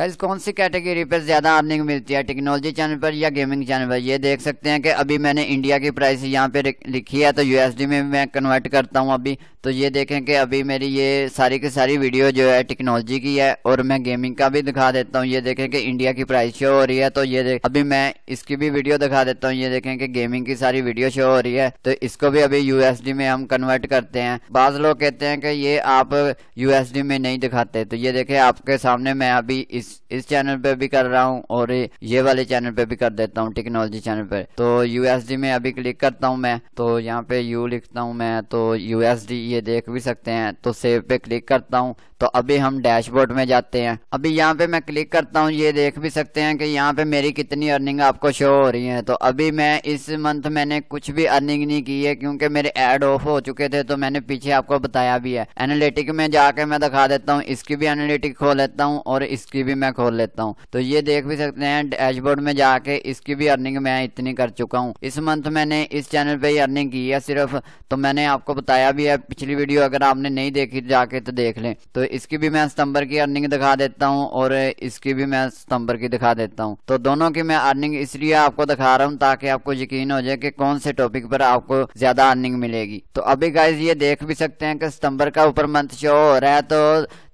guys कौन सी category पर ज़्यादा अर्निंग मिलती है टेक्नोलॉजी चैनल पर या गेमिंग चैनल पर ये देख सकते हैं कि अभी मैंने इंडिया की प्राइस यहाँ पे लिखी है तो यूएसडी में मैं कन्वर्ट करता हूँ अभी तो ये देखें कि अभी मेरी ये सारी की सारी वीडियो जो है टेक्नोलॉजी की है और मैं गेमिंग का भी दिखा देता हूँ ये देखें कि इंडिया की प्राइस शो हो रही है तो ये देख अभी मैं इसकी भी वीडियो दिखा देता हूँ ये देखें कि गेमिंग की सारी वीडियो शो हो रही है तो इसको भी अभी यूएसडी में हम कन्वर्ट करते हैं बाद लोग कहते हैं कि ये आप यूएसडी में नहीं दिखाते तो ये देखे आपके सामने मैं अभी इस इस चैनल पे भी कर रहा हूँ और ये वाले चैनल पे भी कर देता हूँ टेक्नोलॉजी चैनल पे तो यूएसडी में अभी क्लिक करता हूँ मैं तो यहाँ पे यू लिखता हूँ मैं तो यूएसडी ये देख भी सकते हैं तो सेव पे क्लिक करता हूँ तो अभी हम डैशबोर्ड में जाते हैं अभी यहाँ पे मैं क्लिक करता हूँ ये देख भी सकते हैं कि यहाँ पे मेरी कितनी अर्निंग आपको शो हो रही है तो अभी मैं इस मंथ मैंने कुछ भी अर्निंग नहीं की है क्योंकि मेरे एड ऑफ हो चुके थे तो मैंने पीछे आपको बताया भी है एनालिटिक में जाके मैं दिखा देता हूँ इसकी भी एनालिटिक खोल लेता हूँ और इसकी भी मैं खोल लेता हूँ तो ये देख भी सकते हैं डैशबोर्ड में जाके इसकी भी अर्निंग मैं इतनी कर चुका हूँ इस मंथ मैंने इस चैनल पे ही अर्निंग की है सिर्फ तो मैंने आपको बताया भी है पिछली वीडियो अगर आपने नहीं देखी जाके तो देख लें तो इसकी भी मैं सितंबर की अर्निंग दिखा देता हूँ और इसकी भी मैं सितंबर की दिखा देता हूँ तो दोनों की मैं अर्निंग इसलिए आपको दिखा रहा हूँ ताकि आपको यकीन हो जाए कि कौन से टॉपिक पर आपको ज्यादा अर्निंग मिलेगी तो अभी गाइज ये देख भी सकते हैं कि सितंबर का ऊपर मंथ शो हो रहा है तो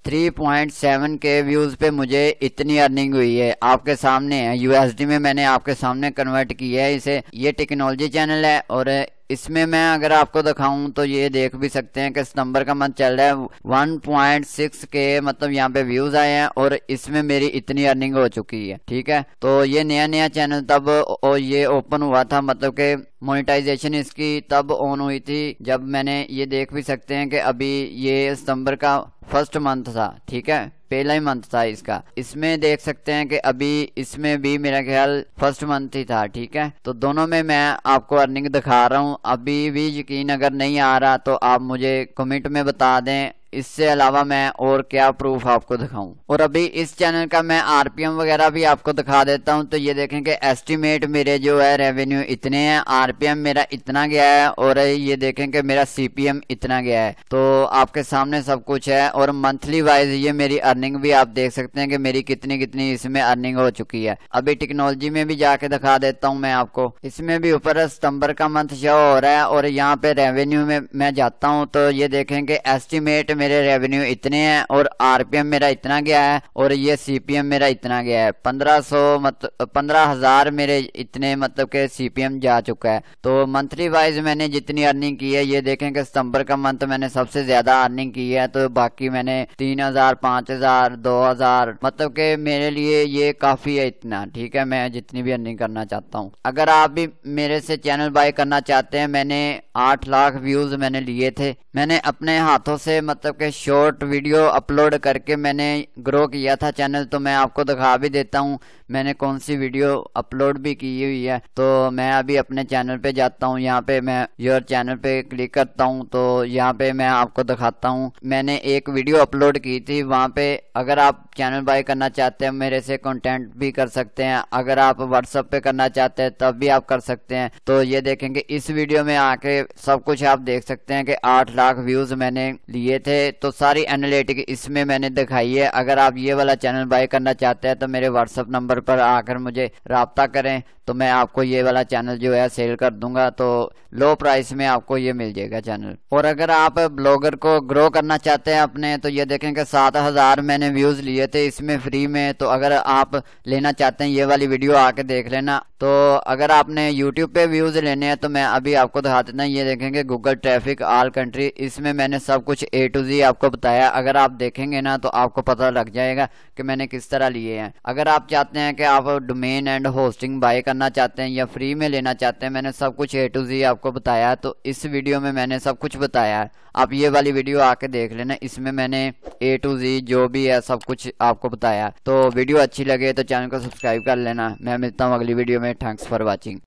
3.7 के व्यूज़ पे मुझे इतनी अर्निंग हुई है आपके सामने है यूएसडी में मैंने आपके सामने कन्वर्ट की है इसे ये टेक्नोलॉजी चैनल है और इसमें मैं अगर आपको दिखाऊं तो ये देख भी सकते हैं कि सितंबर का मंथ चल रहा है 1.6 के मतलब यहाँ पे व्यूज आए हैं और इसमें मेरी इतनी अर्निंग हो चुकी है ठीक है तो ये नया नया चैनल तब और ये ओपन हुआ था मतलब के मोनेटाइजेशन इसकी तब ऑन हुई थी जब मैंने ये देख भी सकते हैं कि अभी ये सितंबर का फर्स्ट मंथ था ठीक है पहला ही मंथ था इसका इसमें देख सकते हैं कि अभी इसमें भी मेरा ख्याल फर्स्ट मंथ ही था ठीक है तो दोनों में मैं आपको अर्निंग दिखा रहा हूँ अभी भी यकीन अगर नहीं आ रहा तो आप मुझे कमेंट में बता दें इससे अलावा मैं और क्या प्रूफ आपको दिखाऊं और अभी इस चैनल का मैं आरपीएम वगैरह भी आपको दिखा देता हूं तो ये देखें कि एस्टीमेट मेरे जो है रेवेन्यू इतने हैं आरपीएम मेरा इतना गया है और ये देखें कि मेरा सीपीएम इतना गया है तो आपके सामने सब कुछ है और मंथली वाइज ये मेरी अर्निंग भी आप देख सकते हैं कि मेरी कितनी कितनी इसमें अर्निंग हो चुकी है अभी टेक्नोलॉजी में भी जाके दिखा देता हूँ मैं आपको इसमें भी ऊपर सितम्बर का मंथ शो हो रहा है और यहाँ पे रेवेन्यू में मैं जाता हूँ तो ये देखें कि एस्टिमेट मेरे रेवेन्यू इतने हैं और आरपीएम मेरा इतना गया है और ये सीपीएम मेरा इतना गया है पंद्रह सौ मतलब पंद्रह हजार मेरे इतने मतलब के सीपीएम जा चुका है तो मंथली वाइज मैंने जितनी अर्निंग की है ये देखें कि सितंबर का मंथ मैंने सबसे ज्यादा अर्निंग की है तो बाकी मैंने तीन हजार पांच हजार दो हजार मतलब के मेरे लिए ये काफी है इतना ठीक है मैं जितनी भी अर्निंग करना चाहता हूँ अगर आप भी मेरे से चैनल बाय करना चाहते हैं मैंने आठ लाख व्यूज मैंने लिए थे मैंने अपने हाथों से मतलब व्हाट्सएप के शॉर्ट वीडियो अपलोड करके मैंने ग्रो किया था चैनल तो मैं आपको दिखा भी देता हूँ मैंने कौन सी वीडियो अपलोड भी की हुई है तो मैं अभी अपने चैनल पे जाता हूँ यहाँ पे मैं योर चैनल पे क्लिक करता हूँ तो यहाँ पे मैं आपको दिखाता हूँ मैंने एक वीडियो अपलोड की थी वहाँ पे अगर आप चैनल बाय करना चाहते हैं मेरे से कंटेंट भी कर सकते हैं अगर आप व्हाट्सएप पे करना चाहते हैं तब भी आप कर सकते हैं तो ये देखेंगे इस वीडियो में आके सब कुछ आप देख सकते हैं कि आठ लाख व्यूज मैंने लिए थे तो सारी एनालिटिक इसमें मैंने दिखाई है अगर आप ये वाला चैनल बाय करना चाहते हैं तो मेरे व्हाट्सअप नंबर नंबर पर आकर मुझे रबता करें तो मैं आपको ये वाला चैनल जो है सेल कर दूंगा तो लो प्राइस में आपको ये मिल जाएगा चैनल और अगर आप ब्लॉगर को ग्रो करना चाहते हैं अपने तो ये देखें कि सात हज़ार मैंने व्यूज़ लिए थे इसमें फ्री में तो अगर आप लेना चाहते हैं ये वाली वीडियो आके देख लेना तो अगर आपने यूट्यूब पे व्यूज़ लेने हैं तो मैं अभी आपको दिखा देता ये देखेंगे गूगल ट्रैफिक ऑल कंट्री इसमें मैंने सब कुछ ए टू जी आपको बताया अगर आप देखेंगे ना तो आपको पता लग जाएगा कि मैंने किस तरह लिए हैं अगर आप चाहते हैं हैं कि आप डोमेन एंड होस्टिंग बाय करना चाहते हैं या फ्री में लेना चाहते हैं मैंने सब कुछ ए टू जी आपको बताया तो इस वीडियो में मैंने सब कुछ बताया है आप ये वाली वीडियो आके देख लेना इसमें मैंने ए टू जी जो भी है सब कुछ आपको बताया तो वीडियो अच्छी लगे तो चैनल को सब्सक्राइब कर लेना मैं मिलता हूँ अगली वीडियो में थैंक्स फॉर वॉचिंग